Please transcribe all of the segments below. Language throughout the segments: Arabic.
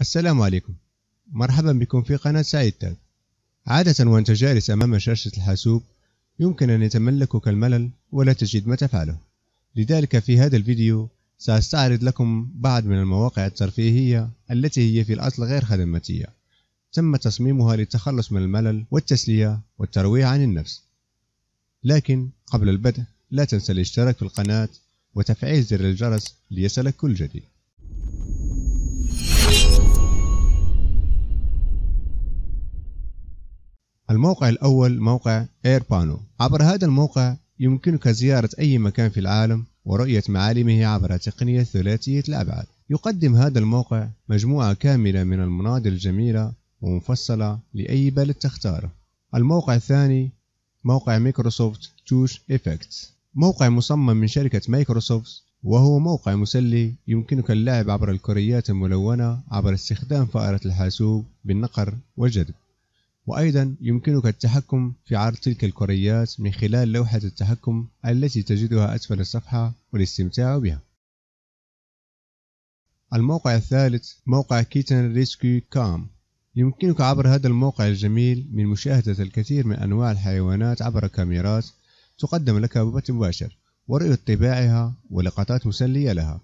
السلام عليكم مرحبا بكم في قناة سعيد تاب عادة وانت جالس امام شاشة الحاسوب يمكن ان يتملكك الملل ولا تجد ما تفعله لذلك في هذا الفيديو سأستعرض لكم بعض من المواقع الترفيهية التي هي في الاصل غير خدماتية تم تصميمها للتخلص من الملل والتسلية والترويع عن النفس لكن قبل البدء لا تنسى الاشتراك في القناة وتفعيل زر الجرس ليصلك كل جديد الموقع الأول موقع إيربانو عبر هذا الموقع يمكنك زيارة أي مكان في العالم ورؤية معالمه عبر تقنية ثلاثية الأبعاد يقدم هذا الموقع مجموعة كاملة من المناظر الجميلة ومفصلة لأي بلد تختاره الموقع الثاني موقع مايكروسوفت توش إيفكت موقع مصمم من شركة مايكروسوفت وهو موقع مسلي يمكنك اللعب عبر الكريات الملونة عبر استخدام فأرة الحاسوب بالنقر والجذب وأيضا يمكنك التحكم في عرض تلك الكريات من خلال لوحة التحكم التي تجدها أسفل الصفحة والاستمتاع بها الموقع الثالث موقع كيتن ريسكيو كام يمكنك عبر هذا الموقع الجميل من مشاهدة الكثير من أنواع الحيوانات عبر كاميرات تقدم لك ببث مباشر ورؤية طباعها ولقطات مسلية لها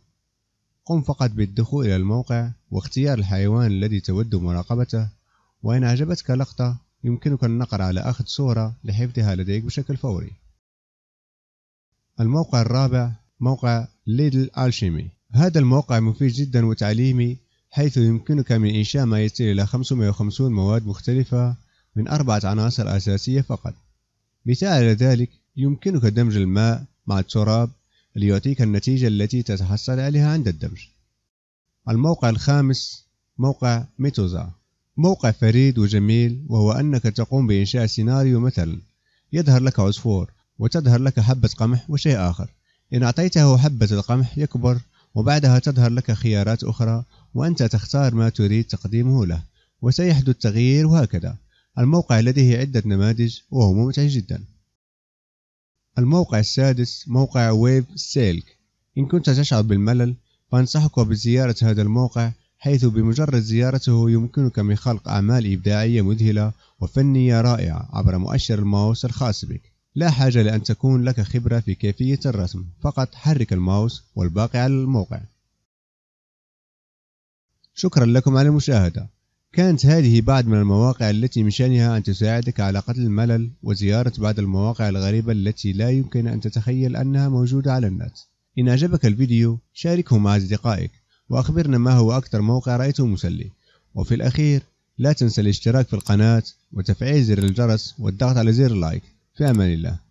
قم فقط بالدخول إلى الموقع واختيار الحيوان الذي تود مراقبته وإن أعجبتك لقطة يمكنك النقر على أخذ صورة لحفظها لديك بشكل فوري الموقع الرابع موقع ليدل ألشيمي هذا الموقع مفيد جدا وتعليمي حيث يمكنك من إنشاء ما يصل إلى 550 مواد مختلفة من أربعة عناصر أساسية فقط مثال على ذلك يمكنك دمج الماء مع التراب ليعطيك النتيجة التي تتحصل عليها عند الدمج الموقع الخامس موقع ميتوزا موقع فريد وجميل وهو أنك تقوم بإنشاء سيناريو مثلا يظهر لك عصفور وتظهر لك حبة قمح وشيء آخر إن أعطيته حبة القمح يكبر وبعدها تظهر لك خيارات أخرى وأنت تختار ما تريد تقديمه له وسيحدث تغيير وهكذا الموقع لديه عدة نماذج وهو ممتع جدا الموقع السادس موقع ويف سيلك إن كنت تشعر بالملل فأنصحك بزيارة هذا الموقع حيث بمجرد زيارته يمكنك من خلق أعمال إبداعية مذهلة وفنية رائعة عبر مؤشر الماوس الخاص بك لا حاجة لأن تكون لك خبرة في كيفية الرسم فقط حرك الماوس والباقي على الموقع شكرا لكم على المشاهدة كانت هذه بعض من المواقع التي من شأنها أن تساعدك على قتل الملل وزيارة بعض المواقع الغريبة التي لا يمكن أن تتخيل أنها موجودة على النت إن أعجبك الفيديو شاركه مع أصدقائك وأخبرنا ما هو أكثر موقع رأيته مسلي وفي الأخير لا تنسى الاشتراك في القناة وتفعيل زر الجرس والضغط على زر اللايك في أمان الله